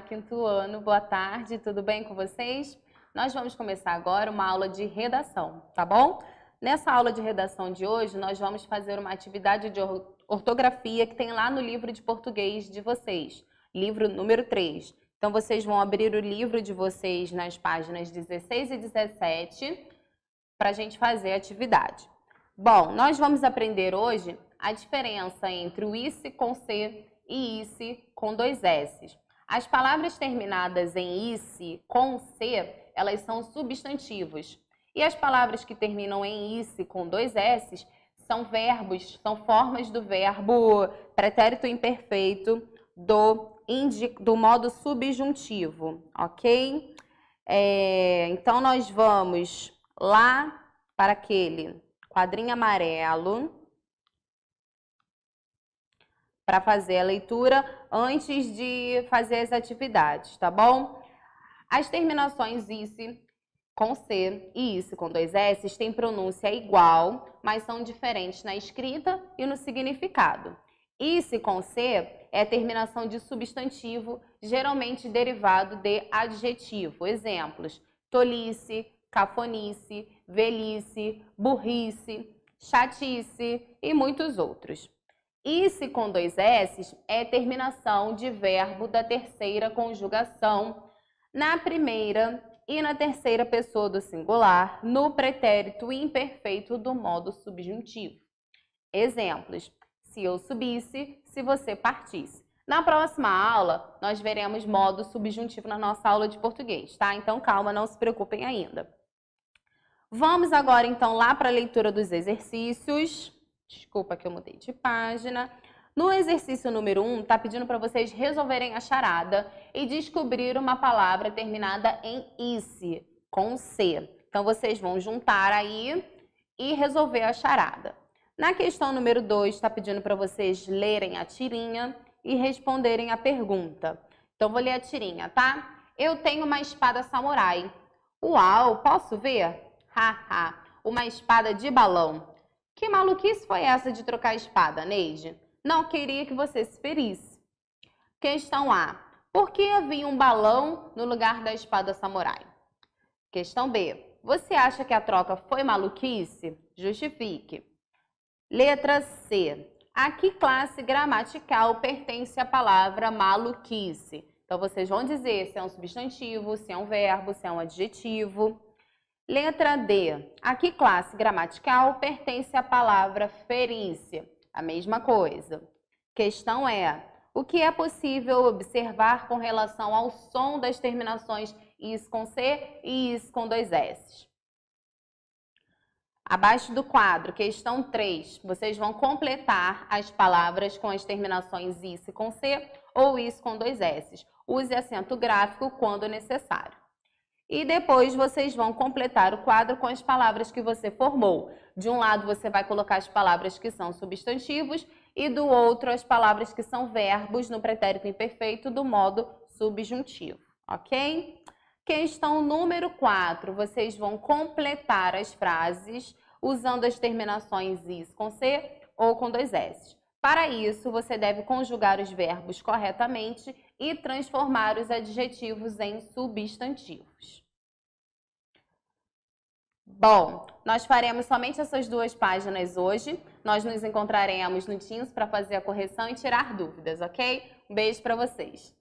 quinto ano, boa tarde, tudo bem com vocês? Nós vamos começar agora uma aula de redação, tá bom? Nessa aula de redação de hoje, nós vamos fazer uma atividade de ortografia que tem lá no livro de português de vocês, livro número 3. Então, vocês vão abrir o livro de vocês nas páginas 16 e 17 para a gente fazer a atividade. Bom, nós vamos aprender hoje a diferença entre o ICE com C e ICE com dois S's. As palavras terminadas em -ice, com C, elas são substantivos. E as palavras que terminam em -ice, com dois S, são verbos, são formas do verbo pretérito imperfeito do, do modo subjuntivo, ok? É, então, nós vamos lá para aquele quadrinho amarelo para fazer a leitura antes de fazer as atividades, tá bom? As terminações ICE com C e ICE com dois S têm pronúncia igual, mas são diferentes na escrita e no significado. ICE com C é terminação de substantivo, geralmente derivado de adjetivo. Exemplos: tolice, cafonice, velhice, burrice, chatice e muitos outros. Isse com dois S é terminação de verbo da terceira conjugação na primeira e na terceira pessoa do singular no pretérito imperfeito do modo subjuntivo. Exemplos: se eu subisse, se você partisse. Na próxima aula, nós veremos modo subjuntivo na nossa aula de português, tá? Então calma, não se preocupem ainda. Vamos agora então lá para a leitura dos exercícios. Desculpa que eu mudei de página. No exercício número 1, um, tá pedindo para vocês resolverem a charada e descobrir uma palavra terminada em -ice, com C. Então, vocês vão juntar aí e resolver a charada. Na questão número 2, está pedindo para vocês lerem a tirinha e responderem a pergunta. Então, vou ler a tirinha, tá? Eu tenho uma espada samurai. Uau, posso ver? Haha, uma espada de balão. Que maluquice foi essa de trocar a espada, Neide? Não queria que você se ferisse. Questão A. Por que havia um balão no lugar da espada samurai? Questão B. Você acha que a troca foi maluquice? Justifique. Letra C. A que classe gramatical pertence a palavra maluquice? Então vocês vão dizer se é um substantivo, se é um verbo, se é um adjetivo. Letra D. A que classe gramatical pertence a palavra ferência? A mesma coisa. Questão é: o que é possível observar com relação ao som das terminações is com C e is com dois S? Abaixo do quadro, questão 3, vocês vão completar as palavras com as terminações is com C ou is com dois S. Use acento gráfico quando necessário. E depois vocês vão completar o quadro com as palavras que você formou. De um lado você vai colocar as palavras que são substantivos e do outro as palavras que são verbos no pretérito imperfeito do modo subjuntivo, ok? Questão número 4, vocês vão completar as frases usando as terminações is com C ou com dois S. Para isso, você deve conjugar os verbos corretamente e transformar os adjetivos em substantivos. Bom, nós faremos somente essas duas páginas hoje. Nós nos encontraremos no Teams para fazer a correção e tirar dúvidas, ok? Um beijo para vocês.